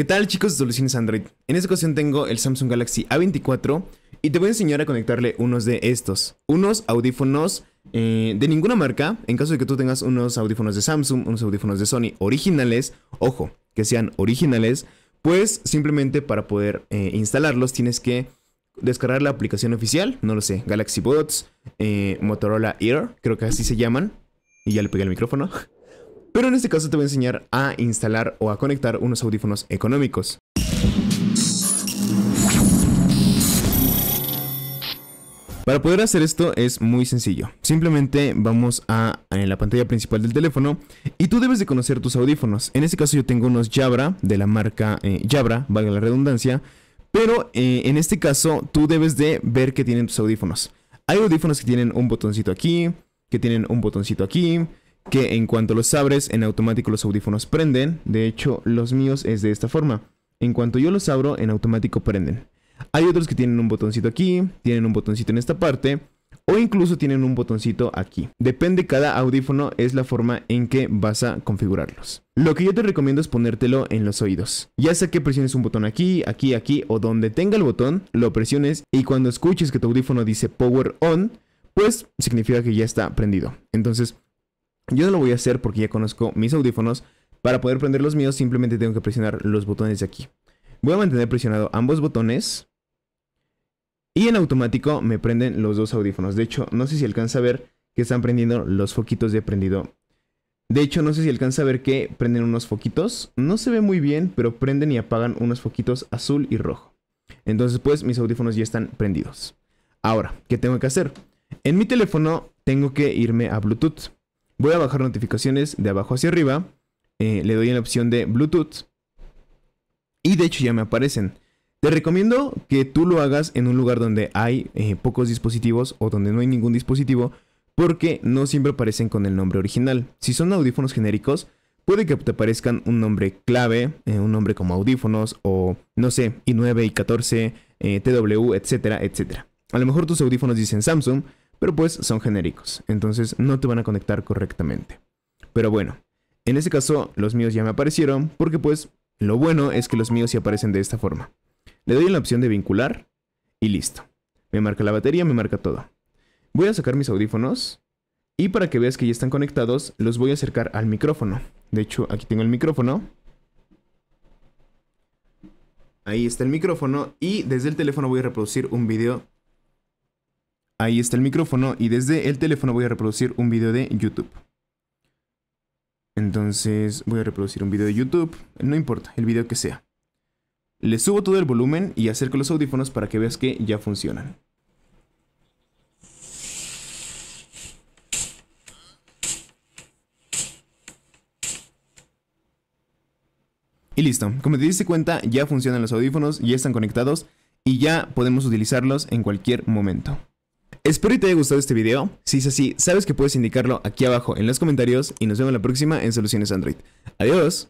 ¿Qué tal chicos de Soluciones Android? En esta ocasión tengo el Samsung Galaxy A24 y te voy a enseñar a conectarle unos de estos. Unos audífonos eh, de ninguna marca, en caso de que tú tengas unos audífonos de Samsung, unos audífonos de Sony originales, ojo, que sean originales, pues simplemente para poder eh, instalarlos tienes que descargar la aplicación oficial, no lo sé, Galaxy Bots, eh, Motorola Ear, creo que así se llaman. Y ya le pegué el micrófono. Pero en este caso te voy a enseñar a instalar o a conectar unos audífonos económicos. Para poder hacer esto es muy sencillo. Simplemente vamos a, la pantalla principal del teléfono y tú debes de conocer tus audífonos. En este caso yo tengo unos Jabra de la marca Jabra, eh, valga la redundancia, pero eh, en este caso tú debes de ver que tienen tus audífonos. Hay audífonos que tienen un botoncito aquí, que tienen un botoncito aquí, que en cuanto los abres, en automático los audífonos prenden. De hecho, los míos es de esta forma. En cuanto yo los abro, en automático prenden. Hay otros que tienen un botoncito aquí, tienen un botoncito en esta parte o incluso tienen un botoncito aquí. Depende cada audífono, es la forma en que vas a configurarlos. Lo que yo te recomiendo es ponértelo en los oídos. Ya sea que presiones un botón aquí, aquí, aquí o donde tenga el botón, lo presiones y cuando escuches que tu audífono dice power on, pues significa que ya está prendido. Entonces, yo no lo voy a hacer porque ya conozco mis audífonos. Para poder prender los míos simplemente tengo que presionar los botones de aquí. Voy a mantener presionado ambos botones. Y en automático me prenden los dos audífonos. De hecho, no sé si alcanza a ver que están prendiendo los foquitos de prendido. De hecho, no sé si alcanza a ver que prenden unos foquitos. No se ve muy bien, pero prenden y apagan unos foquitos azul y rojo. Entonces, pues, mis audífonos ya están prendidos. Ahora, ¿qué tengo que hacer? En mi teléfono tengo que irme a Bluetooth. Voy a bajar notificaciones de abajo hacia arriba. Eh, le doy la opción de Bluetooth. Y de hecho ya me aparecen. Te recomiendo que tú lo hagas en un lugar donde hay eh, pocos dispositivos o donde no hay ningún dispositivo porque no siempre aparecen con el nombre original. Si son audífonos genéricos, puede que te aparezcan un nombre clave, eh, un nombre como audífonos o no sé, i9, i14, TW, etcétera, etcétera. A lo mejor tus audífonos dicen Samsung, pero pues son genéricos, entonces no te van a conectar correctamente. Pero bueno, en este caso los míos ya me aparecieron porque pues lo bueno es que los míos sí aparecen de esta forma. Le doy la opción de vincular y listo. Me marca la batería, me marca todo. Voy a sacar mis audífonos y para que veas que ya están conectados los voy a acercar al micrófono. De hecho aquí tengo el micrófono. Ahí está el micrófono y desde el teléfono voy a reproducir un video Ahí está el micrófono y desde el teléfono voy a reproducir un video de YouTube. Entonces voy a reproducir un video de YouTube, no importa, el video que sea. Le subo todo el volumen y acerco los audífonos para que veas que ya funcionan. Y listo, como te diste cuenta ya funcionan los audífonos, ya están conectados y ya podemos utilizarlos en cualquier momento. Espero que te haya gustado este video. Si es así, sabes que puedes indicarlo aquí abajo en los comentarios y nos vemos la próxima en Soluciones Android. Adiós.